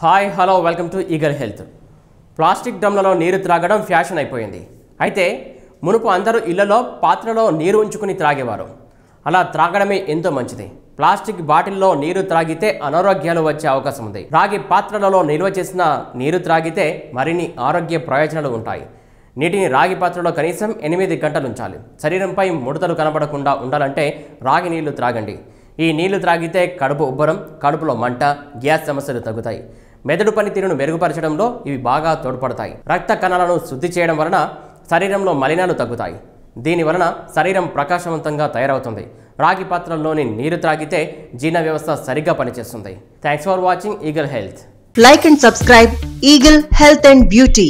hi hello welcome to eagle health plastic డ్రమ్లలో నీరు త్రాగడం ఫ్యాషన్ అయిపోయింది అయితే మునుపు అందరూ ఇళ్లలో పాత్రలో నీరు ఉంచుకుని త్రాగేవారు అలా త్రాగడమే ఎంతో మంచిది ప్లాస్టిక్ బాటిల్లో నీరు త్రాగితే అనారోగ్యాలు వచ్చే అవకాశం ఉంది రాగి పాత్రలలో నిల్వ చేసిన నీరు త్రాగితే మరిన్ని ఆరోగ్య ప్రయోజనాలు ఉంటాయి నీటిని రాగి పాత్రలో కనీసం ఎనిమిది గంటలు ఉంచాలి శరీరంపై ముడతలు కనపడకుండా ఉండాలంటే రాగి నీళ్లు త్రాగండి ఈ నీళ్లు త్రాగితే కడుపు ఉబ్బరం కడుపులో మంట గ్యాస్ సమస్యలు తగ్గుతాయి మెదడు పనితీరును మెరుగుపరచడంలో ఇవి బాగా తోడ్పడతాయి రక్త కణాలను శుద్ధి చేయడం వలన శరీరంలో మలినాలు తగ్గుతాయి దీని వలన శరీరం ప్రకాశవంతంగా తయారవుతుంది రాగి పాత్రల్లోని నీరు త్రాగితే జీర్ణ వ్యవస్థ సరిగ్గా పనిచేస్తుంది thanks for watching eagle health like and subscribe eagle health and beauty